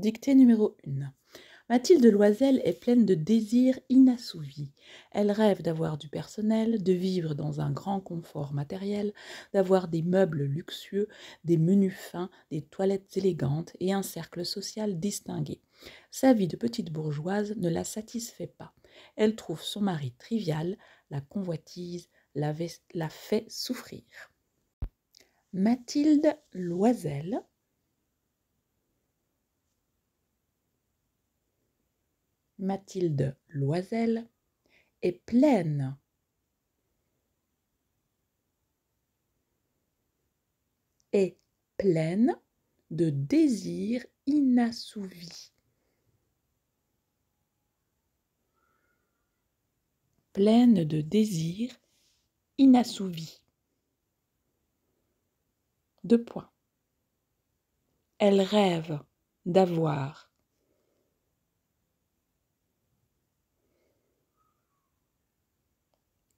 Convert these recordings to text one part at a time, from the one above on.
Dictée numéro 1. Mathilde Loisel est pleine de désirs inassouvis. Elle rêve d'avoir du personnel, de vivre dans un grand confort matériel, d'avoir des meubles luxueux, des menus fins, des toilettes élégantes et un cercle social distingué. Sa vie de petite bourgeoise ne la satisfait pas. Elle trouve son mari trivial, la convoitise la, fait souffrir. Mathilde Loisel Mathilde Loisel, est pleine. Est pleine de désirs inassouvis. Pleine de désirs inassouvis. Deux points. Elle rêve d'avoir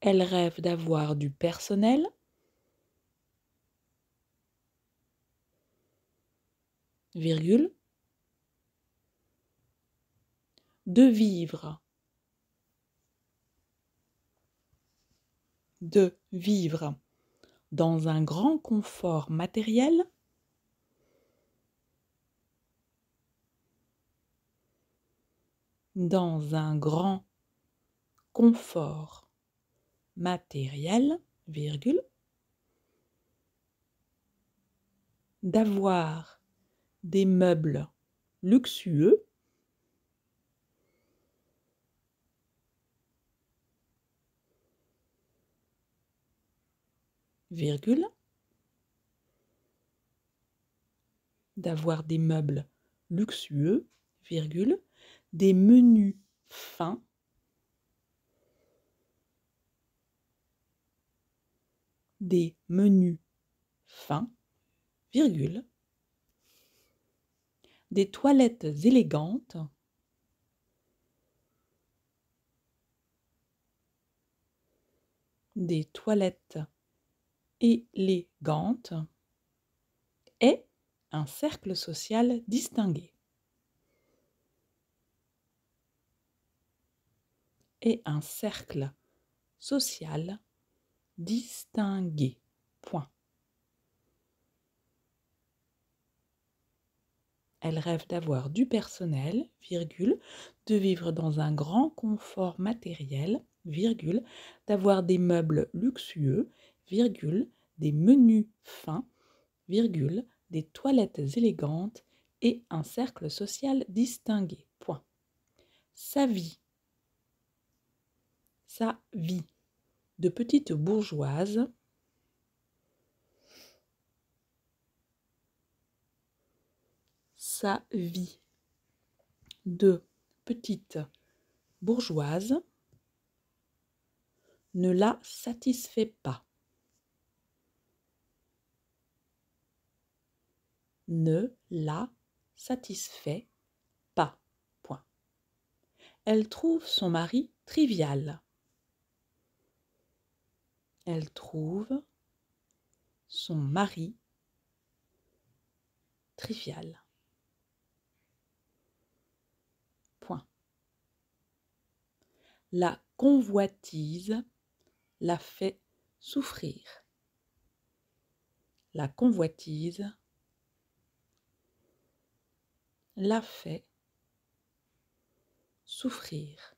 Elle rêve d'avoir du personnel. Virgule. De vivre. De vivre dans un grand confort matériel. Dans un grand confort matériel, virgule, d'avoir des meubles luxueux, virgule, d'avoir des meubles luxueux, virgule, des menus fins, des menus fins, virgule, des toilettes élégantes, des toilettes élégantes et un cercle social distingué. Et un cercle social distinguer. Point. Elle rêve d'avoir du personnel, virgule, de vivre dans un grand confort matériel, virgule, d'avoir des meubles luxueux, virgule, des menus fins, virgule, des toilettes élégantes et un cercle social distingué. Point. Sa vie. Sa vie de petite bourgeoise sa vie de petite bourgeoise ne la satisfait pas. Ne la satisfait pas. Point. Elle trouve son mari trivial elle trouve son mari trivial. Point. La convoitise la fait souffrir. La convoitise la fait souffrir.